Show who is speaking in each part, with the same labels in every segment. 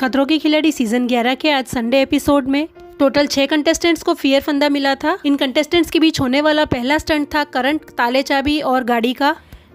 Speaker 1: खतरों के खिलाड़ी सीजन 11 के आज संडे एपिसोड में टोटल छह कंटेस्टेंट्स को फियर फंदा मिला था इन कंटेस्टेंट्स के बीच होने वाला पहला स्टंट था करंट ताले चाबी और गाड़ी का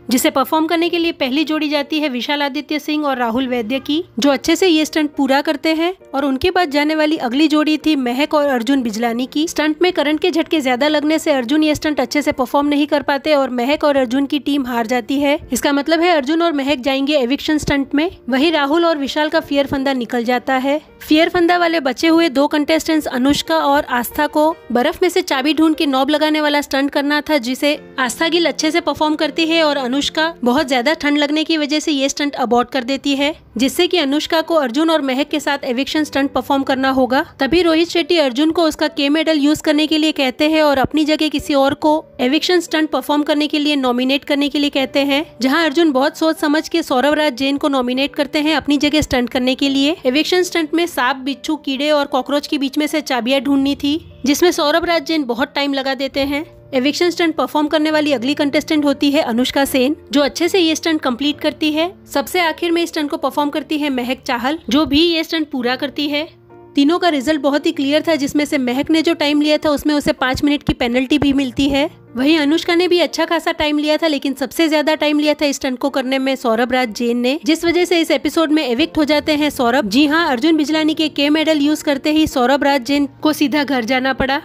Speaker 1: जिसे परफॉर्म करने के लिए पहली जोड़ी जाती है विशाल आदित्य सिंह और राहुल वैद्य की जो अच्छे से ये स्टंट पूरा करते हैं और उनके बाद जाने वाली अगली जोड़ी थी महक और अर्जुन बिजलानी की स्टंट में करंट के झटके ज्यादा लगने से अर्जुन ये स्टंट अच्छे से परफॉर्म नहीं कर पाते और महक और अर्जुन की टीम हार जाती है इसका मतलब है अर्जुन और महक जाएंगे एविक्शन स्टंट में वही राहुल और विशाल का फियर फंदा निकल जाता है फियर फंदा वाले बचे हुए दो कंटेस्टेंट्स अनुष्का और आस्था को बर्फ में से चाबी ढूंढ के नॉब लगाने वाला स्टंट करना था जिसे आस्था गिल अच्छे से परफॉर्म करती है और अनुष्का बहुत ज्यादा ठंड लगने की वजह से ये स्टंट अबॉर्ड कर देती है जिससे कि अनुष्का को अर्जुन और महक के साथ एविक्शन स्टंट परफॉर्म करना होगा तभी रोहित शेट्टी अर्जुन को उसका के मेडल यूज करने के लिए कहते हैं और अपनी जगह किसी और को एविक्शन स्टंट परफॉर्म करने के लिए नॉमिनेट करने के लिए कहते हैं जहां अर्जुन बहुत सोच समझ के सौरव राज जैन को नॉमिनेट करते हैं अपनी जगह स्टंट करने के लिए एविक्शन स्टंट में सांप बिच्छू कीड़े और कॉकरोच के बीच में से चाबियां ढूंढनी थी जिसमें सौरभ राज जैन बहुत टाइम लगा देते हैं एविक्शन स्टंट परफॉर्म करने वाली अगली कंटेस्टेंट होती है अनुष्का सेन जो अच्छे से ये स्टंट कंप्लीट करती है सबसे आखिर में स्टंट को परफॉर्म करती है महक चाहल जो भी ये स्टंट पूरा करती है तीनों का रिजल्ट बहुत ही क्लियर था जिसमें से महक ने जो टाइम लिया था उसमें उसे पांच मिनट की पेनल्टी भी मिलती है वहीं अनुष्का ने भी अच्छा खासा टाइम लिया था लेकिन सबसे ज्यादा टाइम लिया था इस स्टंट को करने में सौरभ राज जैन ने जिस वजह से इस एपिसोड में एविक्ट हो जाते हैं सौरभ जी हाँ अर्जुन बिजलानी के के मेडल यूज करते ही सौरभ राज जैन को सीधा घर जाना पड़ा